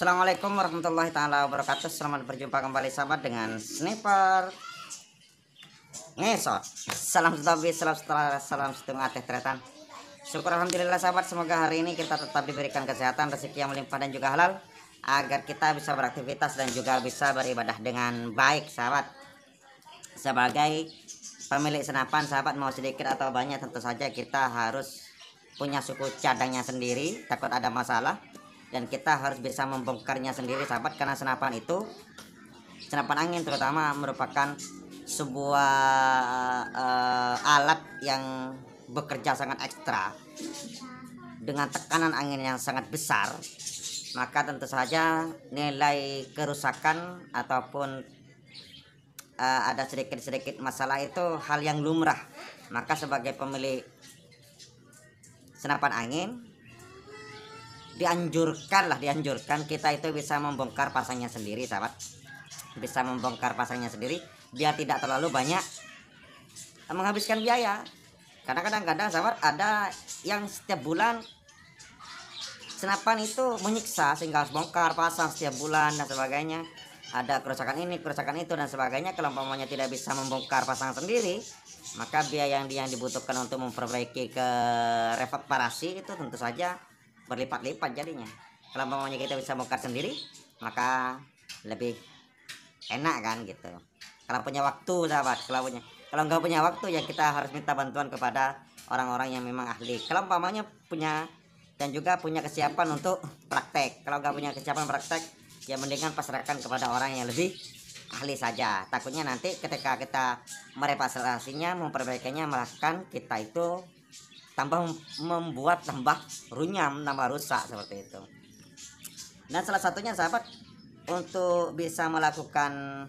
Assalamualaikum warahmatullahi taala wabarakatuh. Selamat berjumpa kembali sahabat dengan Sniper Ngesot. Salam setabi, salam setara, salam setengah teh teretan. Syukur alhamdulillah sahabat, semoga hari ini kita tetap diberikan kesehatan, rezeki yang melimpah dan juga halal agar kita bisa beraktivitas dan juga bisa beribadah dengan baik sahabat. Sebagai pemilik senapan sahabat mau sedikit atau banyak tentu saja kita harus punya suku cadangnya sendiri takut ada masalah dan kita harus bisa membongkarnya sendiri sahabat karena senapan itu senapan angin terutama merupakan sebuah uh, alat yang bekerja sangat ekstra dengan tekanan angin yang sangat besar maka tentu saja nilai kerusakan ataupun uh, ada sedikit-sedikit masalah itu hal yang lumrah maka sebagai pemilik senapan angin dianjurkan lah dianjurkan kita itu bisa membongkar pasangnya sendiri sahabat bisa membongkar pasangnya sendiri biar tidak terlalu banyak menghabiskan biaya karena kadang-kadang sahabat ada yang setiap bulan senapan itu menyiksa sehingga harus bongkar pasang setiap bulan dan sebagainya ada kerusakan ini kerusakan itu dan sebagainya kalau pemainnya tidak bisa membongkar pasang sendiri maka biaya yang, yang dibutuhkan untuk memperbaiki ke reparasi itu tentu saja berlipat-lipat jadinya kalau maunya kita bisa bongkar sendiri maka lebih enak kan gitu kalau punya waktu sahabat kalau punya kalau nggak punya waktu ya kita harus minta bantuan kepada orang-orang yang memang ahli kalau umpamanya punya dan juga punya kesiapan untuk praktek kalau nggak punya kesiapan praktek ya mendingan pasrahkan kepada orang yang lebih ahli saja takutnya nanti ketika kita mereparasinya memperbaikinya melakukan kita itu tambah membuat tambah runyam tambah rusak seperti itu dan nah, salah satunya sahabat untuk bisa melakukan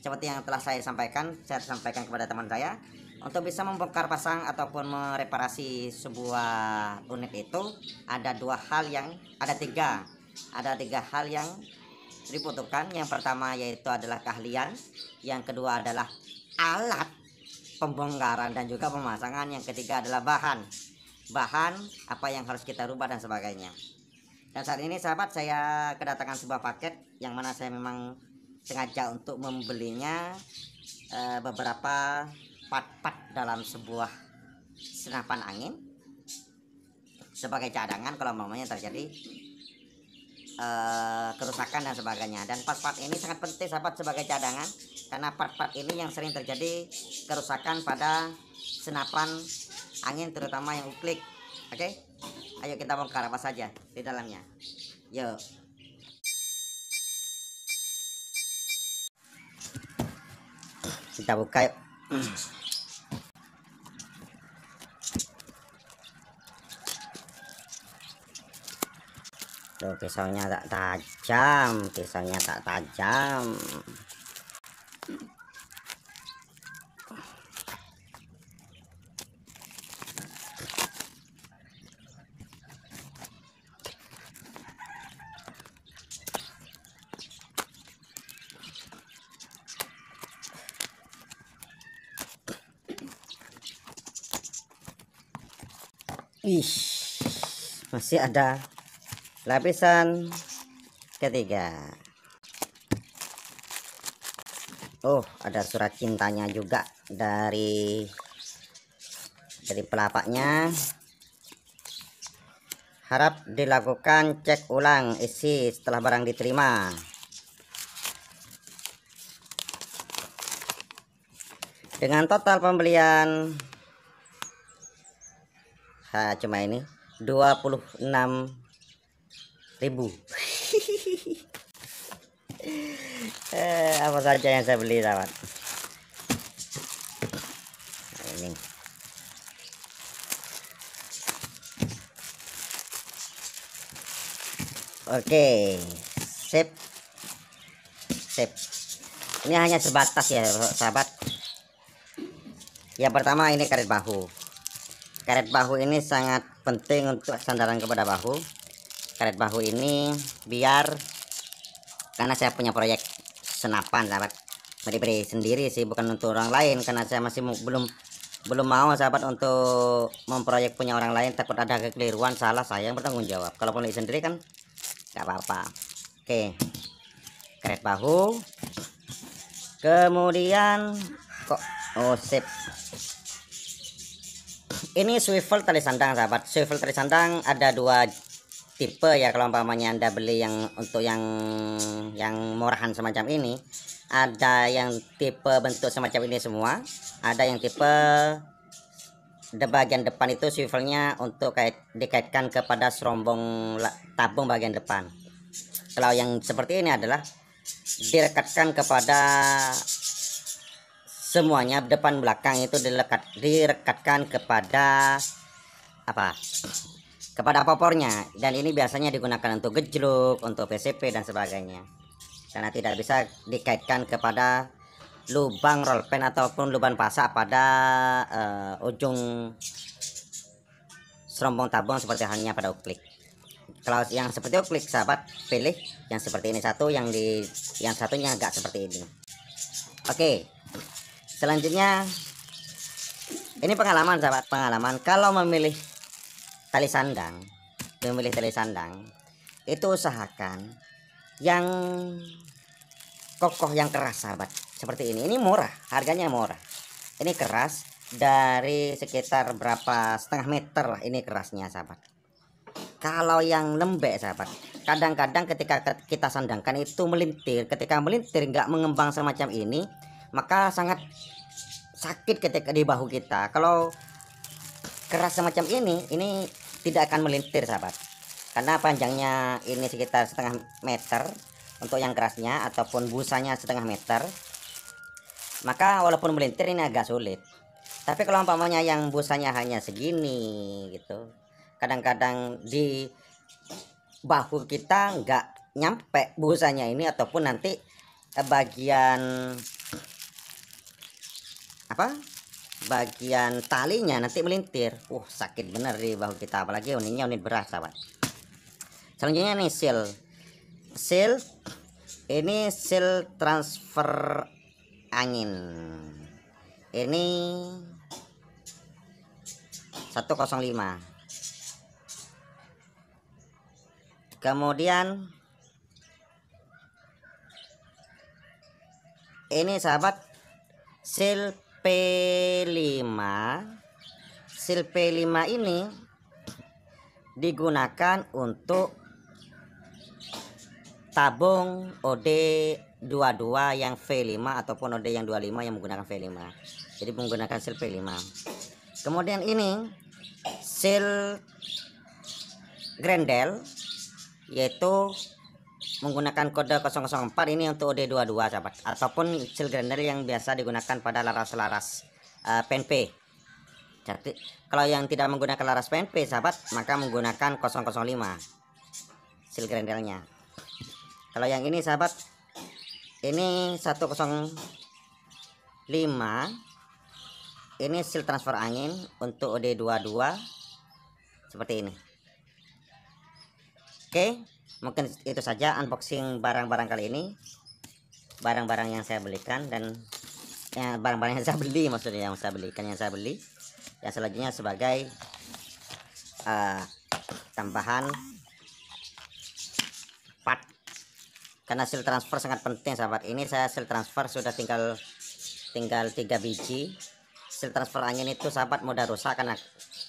seperti yang telah saya sampaikan saya sampaikan kepada teman saya untuk bisa membongkar pasang ataupun mereparasi sebuah unit itu ada dua hal yang ada tiga ada tiga hal yang dibutuhkan yang pertama yaitu adalah keahlian yang kedua adalah alat pembongkaran dan juga pemasangan yang ketiga adalah bahan bahan apa yang harus kita rubah dan sebagainya dan saat ini sahabat saya kedatangan sebuah paket yang mana saya memang sengaja untuk membelinya e, beberapa part-part dalam sebuah senapan angin sebagai cadangan kalau mamanya terjadi uh, kerusakan dan sebagainya dan part-part ini sangat penting sahabat sebagai cadangan karena part-part ini yang sering terjadi kerusakan pada senapan angin terutama yang uklik oke okay? ayo kita bongkar apa saja di dalamnya yuk kita buka yuk tuh pisaunya tak tajam pisaunya tak tajam Wih, masih ada lapisan ketiga oh ada surat cintanya juga dari dari pelapaknya harap dilakukan cek ulang isi setelah barang diterima dengan total pembelian ha, cuma ini 26 ribu eh, apa saja yang saya beli sahabat ini oke sip sip ini hanya sebatas ya sahabat yang pertama ini karet bahu karet bahu ini sangat penting untuk sandaran kepada bahu karet bahu ini biar karena saya punya proyek senapan sahabat beri beri sendiri sih bukan untuk orang lain karena saya masih belum belum mau sahabat untuk memproyek punya orang lain takut ada kekeliruan salah saya yang bertanggung jawab kalau punya sendiri kan nggak apa-apa oke karet bahu kemudian kok oh sip ini swivel tali sandang sahabat swivel tali sandang ada dua tipe ya kalau umpamanya anda beli yang untuk yang yang murahan semacam ini ada yang tipe bentuk semacam ini semua ada yang tipe di bagian depan itu swivelnya untuk kait, dikaitkan kepada serombong tabung bagian depan kalau yang seperti ini adalah direkatkan kepada semuanya depan belakang itu dilekat direkatkan kepada apa kepada popornya dan ini biasanya digunakan untuk gejluk, untuk PCP dan sebagainya karena tidak bisa dikaitkan kepada lubang roll pen ataupun lubang pasak pada uh, ujung serombong tabung seperti halnya pada uklik kalau yang seperti uklik sahabat pilih yang seperti ini satu yang di yang satunya agak seperti ini oke selanjutnya ini pengalaman sahabat pengalaman kalau memilih tali sandang memilih tali sandang itu usahakan yang kokoh yang keras sahabat seperti ini ini murah harganya murah ini keras dari sekitar berapa setengah meter lah ini kerasnya sahabat kalau yang lembek sahabat kadang-kadang ketika kita sandangkan itu melintir ketika melintir nggak mengembang semacam ini maka sangat sakit ketika di bahu kita kalau keras semacam ini ini tidak akan melintir sahabat karena panjangnya ini sekitar setengah meter untuk yang kerasnya ataupun busanya setengah meter maka walaupun melintir ini agak sulit tapi kalau umpamanya yang busanya hanya segini gitu kadang-kadang di bahu kita nggak nyampe busanya ini ataupun nanti eh, bagian apa bagian talinya nanti melintir uh sakit bener di bahu kita apalagi uninya unit beras sahabat selanjutnya nih seal seal ini seal transfer angin ini 105 kemudian ini sahabat seal P5 sil P5 ini digunakan untuk tabung OD22 yang V5 ataupun OD yang 25 yang menggunakan V5 jadi menggunakan sil P5 kemudian ini sil Grendel yaitu menggunakan kode 004 ini untuk OD22 sahabat ataupun seal grinder yang biasa digunakan pada laras-laras uh, eh, PNP jadi kalau yang tidak menggunakan laras PNP sahabat maka menggunakan 005 seal grindernya kalau yang ini sahabat ini 105 ini seal transfer angin untuk OD22 seperti ini oke okay mungkin itu saja unboxing barang-barang kali ini barang-barang yang saya belikan dan barang ya, barang-barang yang saya beli maksudnya yang saya belikan yang saya beli yang selanjutnya sebagai uh, tambahan part karena hasil transfer sangat penting sahabat ini saya hasil transfer sudah tinggal tinggal tiga biji hasil transfer angin itu sahabat mudah rusak karena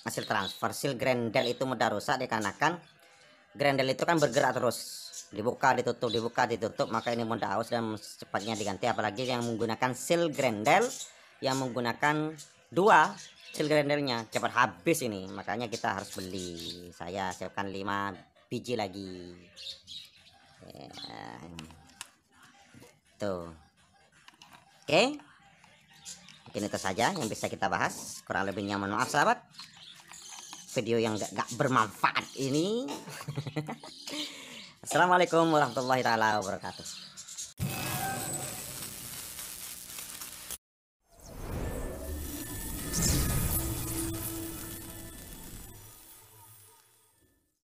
hasil transfer seal grendel itu mudah rusak dikarenakan grendel itu kan bergerak terus dibuka ditutup dibuka ditutup maka ini mudah aus dan secepatnya diganti apalagi yang menggunakan seal grendel yang menggunakan dua seal grendelnya cepat habis ini makanya kita harus beli saya siapkan 5 biji lagi ya. tuh oke okay. mungkin itu saja yang bisa kita bahas kurang lebihnya mohon maaf sahabat video yang gak, gak bermanfaat ini Assalamualaikum warahmatullahi wabarakatuh